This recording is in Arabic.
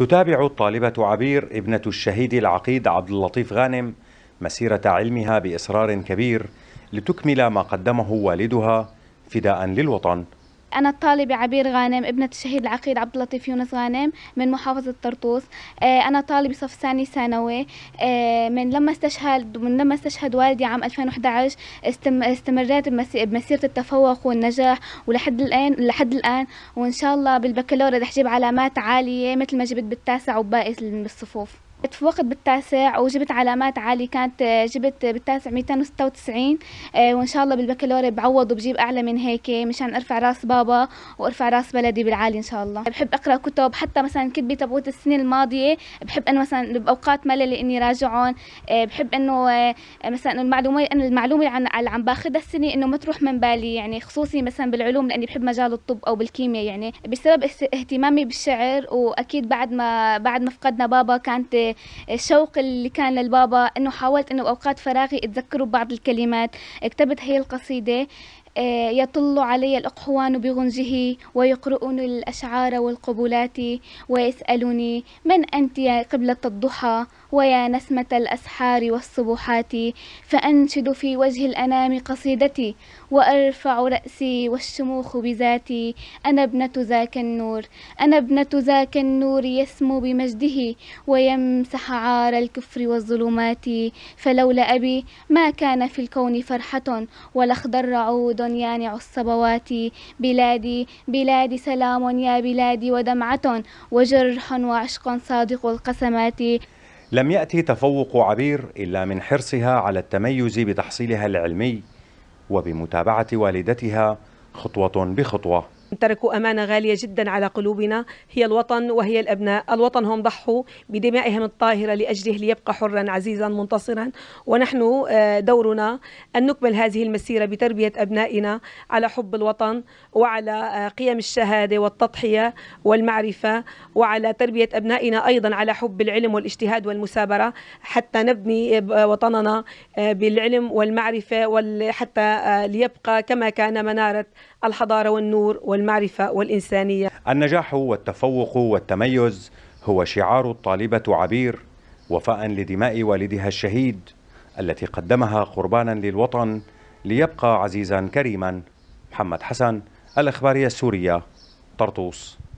تتابع الطالبة عبير ابنة الشهيد العقيد عبد اللطيف غانم مسيرة علمها بإصرار كبير لتكمل ما قدمه والدها فداء للوطن أنا الطالبة عبير غانم ابنة الشهيد العقيد عبد اللطيف يونس غانم من محافظة طرطوس آه، أنا طالبة صف ثاني ثانوي آه، من لما استشهد من لما استشهد والدي عام 2011 استمريت بمسيرة التفوق والنجاح ولحد الآن لحد الآن وإن شاء الله بالبكالوريا رح جيب علامات عالية مثل ما جبت بالتاسع وباقي الصفوف تفوقت بالتاسع وجبت علامات عالية كانت آه، جبت بالتاسع 296 آه، وإن شاء الله بالبكالوريا بعوض وبجيب أعلى من هيك مشان أرفع راس بابا وأرفع راس بلدي بالعالي إن شاء الله بحب أقرأ كتب حتى مثلا كتبي تبعوت السنة الماضية بحب أنه مثلا بأوقات ملل إني راجعهم آه، بحب أنه مثلا المعلومة أنا المعلومة اللي عن اللي عم باخذها السنة إنه ما تروح من بالي يعني خصوصي مثلا بالعلوم لأني بحب مجال الطب أو بالكيمياء يعني بسبب اهتمامي بالشعر وأكيد بعد ما بعد ما فقدنا بابا كانت الشوق اللي كان للبابا انه حاولت انه اوقات فراغي اتذكره ببعض الكلمات كتبت هي القصيده آه، يطل علي الأقحوان بغنجه ويقرؤني الأشعار والقبلات ويسألني من أنت يا قبلة الضحى ويا نسمة الأسحار والصبحات فأنشد في وجه الأنام قصيدتي وأرفع رأسي والشموخ بذاتي أنا ابنة ذاك النور أنا ابنة ذاك النور يسمو بمجده ويمسح عار الكفر والظلمات فلولا أبي ما كان في الكون فرحة ولا اخضر عود يا نع يعني الصبوات بلادي بلادي سلام يا بلادي ودمعة وجرح وعشق صادق القسمات لم يأتي تفوق عبير إلا من حرصها على التميز بتحصيلها العلمي وبمتابعة والدتها خطوة بخطوة تركوا أمانة غالية جدا على قلوبنا هي الوطن وهي الأبناء الوطن هم ضحوا بدمائهم الطاهرة لأجله ليبقى حرا عزيزا منتصرا ونحن آه، دورنا أن نكمل هذه المسيرة بتربية أبنائنا على حب الوطن وعلى آه، قيم الشهادة والتضحية والمعرفة وعلى تربية أبنائنا أيضا على حب العلم والاجتهاد والمثابرة حتى نبني آه، وطننا بالعلم والمعرفة حتى ليبقى كما كان منارة الحضارة والنور وال والمعرفة والإنسانية النجاح والتفوق والتميز هو شعار الطالبة عبير وفاء لدماء والدها الشهيد التي قدمها قربانا للوطن ليبقى عزيزا كريما محمد حسن الإخبارية السورية طرطوس